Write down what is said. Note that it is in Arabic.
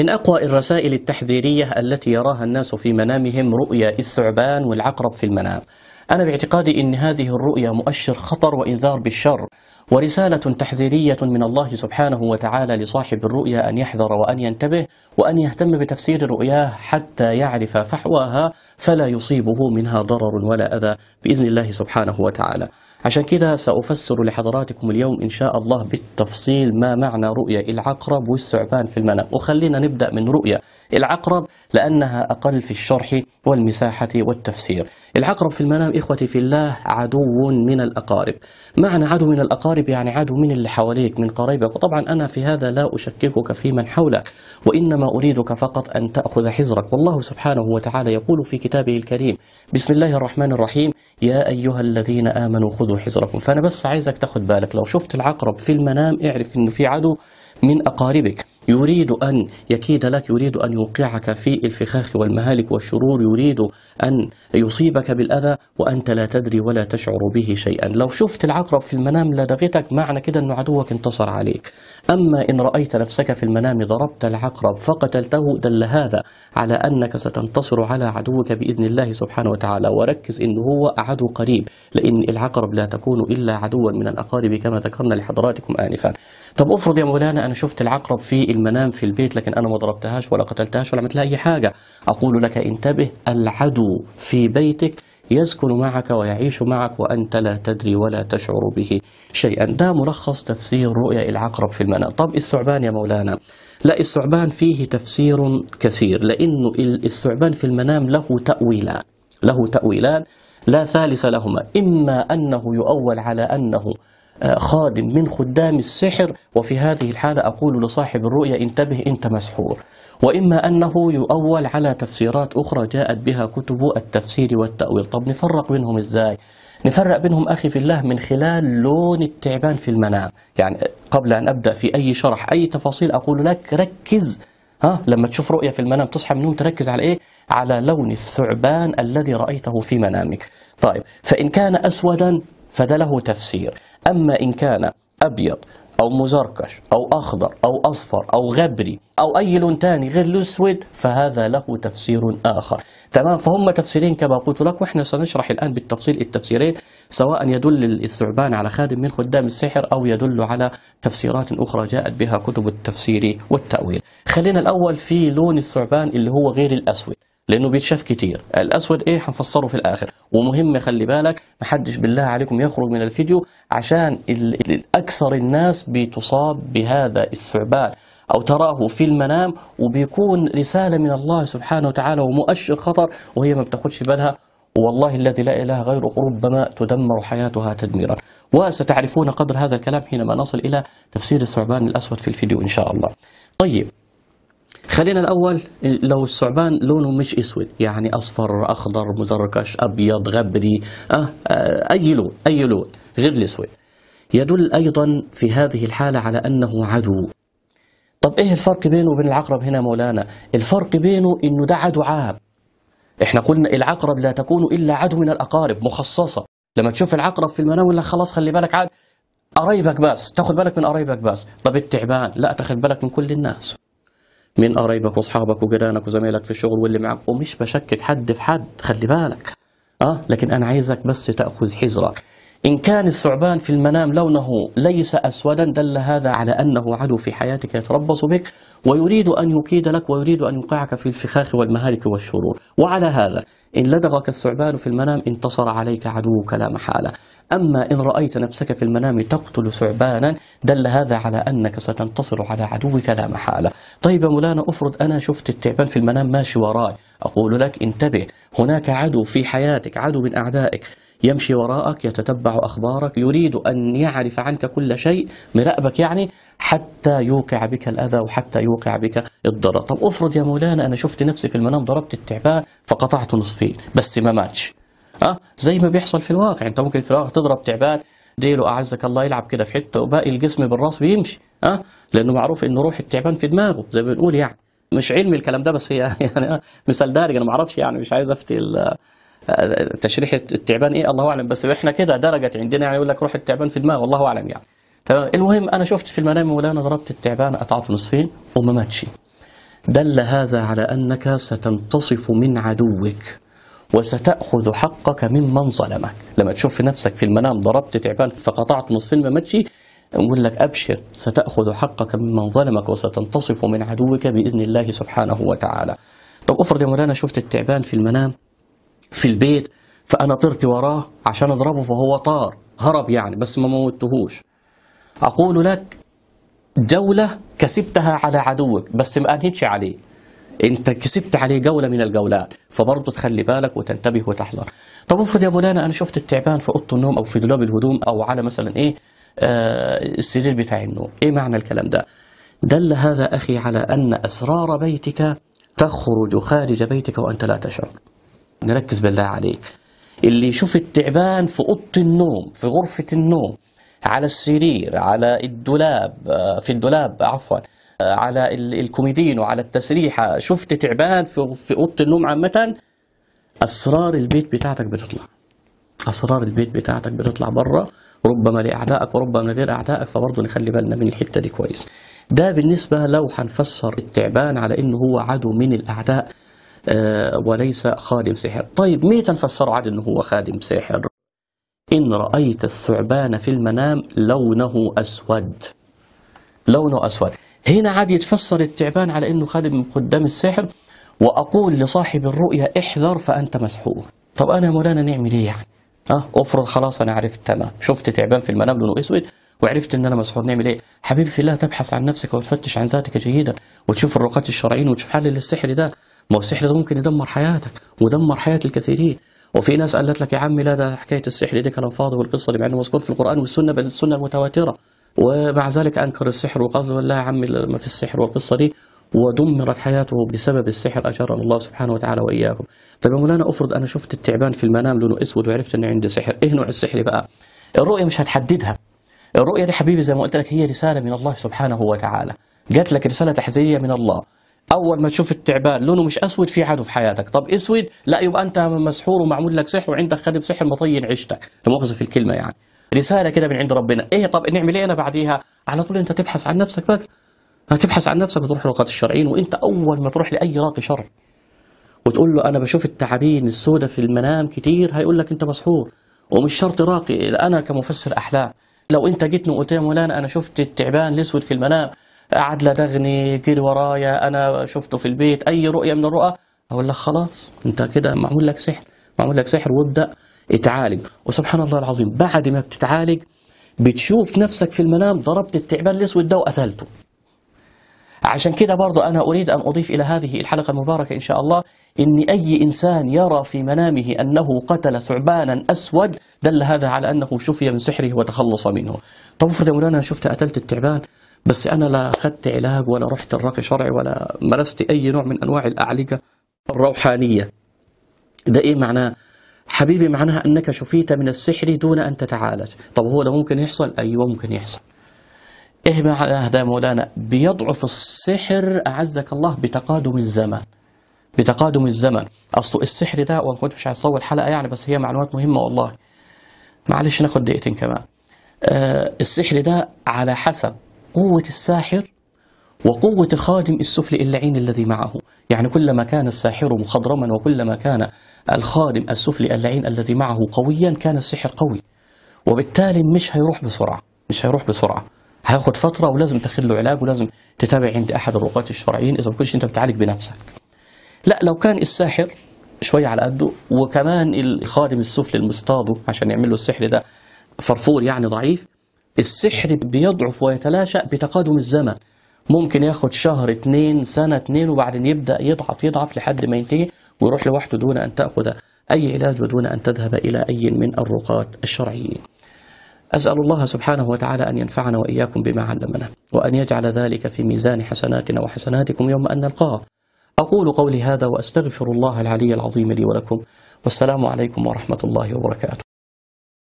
من أقوى الرسائل التحذيرية التي يراها الناس في منامهم رؤيا الثعبان والعقرب في المنام أنا باعتقادي أن هذه الرؤيا مؤشر خطر وإنذار بالشر ورسالة تحذيرية من الله سبحانه وتعالى لصاحب الرؤيا أن يحذر وأن ينتبه وأن يهتم بتفسير رؤياه حتى يعرف فحواها فلا يصيبه منها ضرر ولا أذى بإذن الله سبحانه وتعالى عشان كده سأفسر لحضراتكم اليوم إن شاء الله بالتفصيل ما معنى رؤية العقرب والثعبان في المنام وخلينا نبدأ من رؤية العقرب لأنها أقل في الشرح والمساحة والتفسير العقرب في المنام إخوتي في الله عدو من الأقارب معنى عدو من الأقارب يعني عدو من اللي حواليك من قريبك وطبعا أنا في هذا لا أشككك في من حولك وإنما أريدك فقط أن تأخذ حذرك والله سبحانه وتعالى يقول في كتابه الكريم بسم الله الرحمن الرحيم يا أيها الذين آمنوا خذوا خذوا فأنا بس عايزك تاخد بالك لو شفت العقرب في المنام اعرف إنه في عدو من أقاربك يريد أن يكيد لك يريد أن يوقعك في الفخاخ والمهالك والشرور يريد أن يصيبك بالأذى وأنت لا تدري ولا تشعر به شيئا لو شفت العقرب في المنام لدغتك معنى كده أن عدوك انتصر عليك أما إن رأيت نفسك في المنام ضربت العقرب فقتلته دل هذا على أنك ستنتصر على عدوك بإذن الله سبحانه وتعالى وركز إن هو عدو قريب لأن العقرب لا تكون إلا عدوا من الأقارب كما ذكرنا لحضراتكم آنفا طب أفرض يا مولانا أنا شفت العقرب في المنام في البيت لكن أنا ما ضربتهاش ولا قتلتهاش ولا عملت لها أي حاجة أقول لك انتبه العدو في بيتك يسكن معك ويعيش معك وأنت لا تدري ولا تشعر به شيئا ده ملخص تفسير رؤيا العقرب في المنام طب الثعبان يا مولانا لا الثعبان فيه تفسير كثير لأنه الثعبان في المنام له تأويلان له تأويلان لا ثالث لهما إما أنه يؤول على أنه آه، خادم من خدام السحر وفي هذه الحالة أقول لصاحب الرؤيا انتبه أنت مسحور وإما أنه يؤول على تفسيرات أخرى جاءت بها كتب التفسير والتأويل طب نفرق بينهم إزاي؟ نفرق بينهم أخي في الله من خلال لون التعبان في المنام يعني قبل أن أبدأ في أي شرح أي تفاصيل أقول لك ركز ها لما تشوف رؤية في المنام تصحى من النوم تركز على إيه؟ على لون الثعبان الذي رأيته في منامك طيب فإن كان أسودا فده له تفسير أما إن كان أبيض أو مزركش أو أخضر أو أصفر أو غبري أو أي لون تاني غير الأسود فهذا له تفسير آخر تمام فهم تفسيرين كما قلت لك وإحنا سنشرح الآن بالتفصيل التفسيرين سواء يدل الثعبان على خادم من خدام السحر أو يدل على تفسيرات أخرى جاءت بها كتب التفسير والتأويل خلينا الأول في لون الثعبان اللي هو غير الأسود لانه بيتشاف كتير الاسود ايه هنفسره في الاخر ومهم خلي بالك محدش بالله عليكم يخرج من الفيديو عشان الاكثر الناس بتصاب بهذا الثعبان أو تراه في المنام وبيكون رسالة من الله سبحانه وتعالى ومؤشر خطر وهي ما بتاخدش بالها والله الذي لا إله غيره ربما تدمر حياتها تدميرا وستعرفون قدر هذا الكلام حينما نصل إلى تفسير الثعبان الأسود في الفيديو إن شاء الله طيب خلينا الأول لو الثعبان لونه مش أسود يعني أصفر أخضر مزركش أبيض غبري آه،, أه أي لون أي لون غير الأسود يدل أيضا في هذه الحالة على أنه عدو طب إيه الفرق بينه وبين العقرب هنا مولانا الفرق بينه إنه ده عدو عام إحنا قلنا العقرب لا تكون إلا عدو من الأقارب مخصصة لما تشوف العقرب في المنام لا خلاص خلي بالك عاد قرايبك بس تاخد بالك من قرايبك بس طب التعبان لا تاخد بالك من كل الناس من قرايبك واصحابك وجيرانك وزمايلك في الشغل واللي معاك ومش بشكك حد في حد خلي بالك اه لكن انا عايزك بس تاخذ حذرك إن كان الثعبان في المنام لونه ليس أسودا دل هذا على أنه عدو في حياتك يتربص بك ويريد أن يكيد لك ويريد أن يوقعك في الفخاخ والمهالك والشرور وعلى هذا إن لدغك الثعبان في المنام انتصر عليك عدوك لا محالة أما إن رأيت نفسك في المنام تقتل ثعبانا دل هذا على أنك ستنتصر على عدوك لا محالة طيب مولانا أفرض أنا شفت التعبان في المنام ماشي وراي أقول لك انتبه هناك عدو في حياتك عدو من أعدائك يمشي وراءك يتتبع أخبارك يريد أن يعرف عنك كل شيء مراقبك يعني حتى يوقع بك الأذى وحتى يوقع بك الضرر طب أفرض يا مولانا أنا شفت نفسي في المنام ضربت التعبان فقطعت نصفين بس ما ماتش أه زي ما بيحصل في الواقع أنت ممكن في الواقع تضرب تعبان ديله أعزك الله يلعب كده في حتة وباقي الجسم بالراس بيمشي أه لأنه معروف أنه روح التعبان في دماغه زي ما بنقول يعني مش علمي الكلام ده بس هي يعني آه، مثال دارج انا ما اعرفش يعني مش عايز افتي تشريح التعبان ايه الله اعلم بس احنا كده درجت عندنا يعني يقول لك روح التعبان في دماغه والله اعلم يعني تمام المهم انا شفت في المنام مولانا ضربت التعبان قطعته نصفين وما ماتش دل هذا على انك ستنتصف من عدوك وستأخذ حقك ممن ظلمك لما تشوف في نفسك في المنام ضربت تعبان فقطعت نصفين ما ماتش نقول لك أبشر ستأخذ حقك ممن ظلمك وستنتصف من عدوك بإذن الله سبحانه وتعالى طب افرض يا مولانا شفت التعبان في المنام في البيت فأنا طرت وراه عشان أضربه فهو طار هرب يعني بس ما موتهوش أقول لك جولة كسبتها على عدوك بس ما أنهتش عليه أنت كسبت عليه جولة من الجولات فبرضه تخلي بالك وتنتبه وتحذر طب افرض يا مولانا أنا شفت التعبان في أوضة النوم أو في دولاب الهدوم أو على مثلا إيه آه السرير بتاع النوم إيه معنى الكلام ده دل هذا أخي على أن أسرار بيتك تخرج خارج بيتك وأنت لا تشعر نركز بالله عليك اللي يشوف التعبان في أوضة النوم في غرفة النوم على السرير على الدولاب آه، في الدولاب عفوا آه، على الكوميدين وعلى التسريحة شفت تعبان في أوضة النوم عامة أسرار البيت بتاعتك بتطلع أسرار البيت بتاعتك بتطلع بره ربما لأعدائك وربما غير أعدائك فبرضه نخلي بالنا من الحتة دي كويس ده بالنسبة لو هنفسر التعبان على إنه هو عدو من الأعداء آه، وليس خادم سحر طيب ميتا فسر عاد أنه هو خادم سحر إن رأيت الثعبان في المنام لونه أسود لونه أسود هنا عاد يتفسر التعبان على أنه خادم من قدام السحر وأقول لصاحب الرؤيا احذر فأنت مسحور طب أنا مولانا نعمل إيه يعني أه أفرض خلاص أنا عرفت تمام شفت تعبان في المنام لونه أسود وعرفت ان انا مسحور نعمل ايه حبيبي في الله تبحث عن نفسك وتفتش عن ذاتك جيدا وتشوف الرقاة الشرعيين وتشوف حل للسحر ده ما هو السحر ده ممكن يدمر حياتك ودمر حياة الكثيرين وفي ناس قالت لك يا عمي لا ده حكايه السحر دي كلام فاضي والقصه اللي مع انه مذكور في القران والسنه بل السنه المتواتره ومع ذلك انكر السحر وقال لا يا عمي ما في السحر والقصه دي ودمرت حياته بسبب السحر اجرنا الله سبحانه وتعالى واياكم. طيب يا مولانا افرض انا شفت التعبان في المنام لونه اسود وعرفت ان عندي سحر، ايه نوع السحر بقى؟ الرؤيه مش هتحددها. الرؤيه دي حبيبي زي ما قلت لك هي رساله من الله سبحانه وتعالى. جات لك رساله تحذيريه من الله. اول ما تشوف التعبان لونه مش اسود في عدو في حياتك طب اسود لا يبقى انت مسحور ومعمول لك سحر وعندك خادم سحر مطين عشتك مؤاخذه في الكلمه يعني رساله كده من عند ربنا ايه طب نعمل ايه انا بعديها على طول انت تبحث عن نفسك بقى هتبحث عن نفسك وتروح لوقات الشرعيين وانت اول ما تروح لاي راقي شرعي وتقول له انا بشوف التعابين السوداء في المنام كتير هيقول لك انت مسحور ومش شرط راقي انا كمفسر احلام لو انت جيتني وقلت يا مولانا انا شفت التعبان الاسود في المنام قعد لدغني جيل ورايا انا شفته في البيت اي رؤيه من الرؤى اقول لك خلاص انت كده معمول لك سحر معمول لك سحر وابدا اتعالج وسبحان الله العظيم بعد ما بتتعالج بتشوف نفسك في المنام ضربت التعبان الاسود ده وقتلته عشان كده برضو أنا أريد أن أضيف إلى هذه الحلقة المباركة إن شاء الله إن أي إنسان يرى في منامه أنه قتل ثعبانا أسود دل هذا على أنه شفي من سحره وتخلص منه طب فرد يا مولانا شفت قتلت التعبان بس انا لا اخذت علاج ولا رحت الراقي شرعي ولا مارست اي نوع من انواع الاعالجه الروحانيه ده ايه معناه حبيبي معناها انك شفيت من السحر دون ان تتعالج طب هو ده ممكن يحصل ايوه ممكن يحصل ايه معناه ده مولانا بيضعف السحر اعزك الله بتقادم الزمن بتقادم الزمن اصل السحر ده وانا كنت مش عايز اطول الحلقه يعني بس هي معلومات مهمه والله معلش ناخد دقيقتين كمان آه السحر ده على حسب قوة الساحر وقوة الخادم السفلي اللعين الذي معه يعني كلما كان الساحر مخضرما وكلما كان الخادم السفلي اللعين الذي معه قويا كان السحر قوي وبالتالي مش هيروح بسرعة مش هيروح بسرعة هياخد فترة ولازم تاخد له علاج ولازم تتابع عند أحد الرقاة الشرعيين إذا ما كنتش أنت بتعالج بنفسك لا لو كان الساحر شوية على قده وكمان الخادم السفلي المصطاده عشان يعمل له السحر ده فرفور يعني ضعيف السحر بيضعف ويتلاشى بتقادم الزمن ممكن ياخد شهر اتنين سنة اتنين وبعدين يبدأ يضعف يضعف لحد ما ينتهي ويروح لوحده دون أن تأخذ أي علاج ودون أن تذهب إلى أي من الرقاة الشرعيين أسأل الله سبحانه وتعالى أن ينفعنا وإياكم بما علمنا وأن يجعل ذلك في ميزان حسناتنا وحسناتكم يوم أن نلقاه أقول قولي هذا وأستغفر الله العلي العظيم لي ولكم والسلام عليكم ورحمة الله وبركاته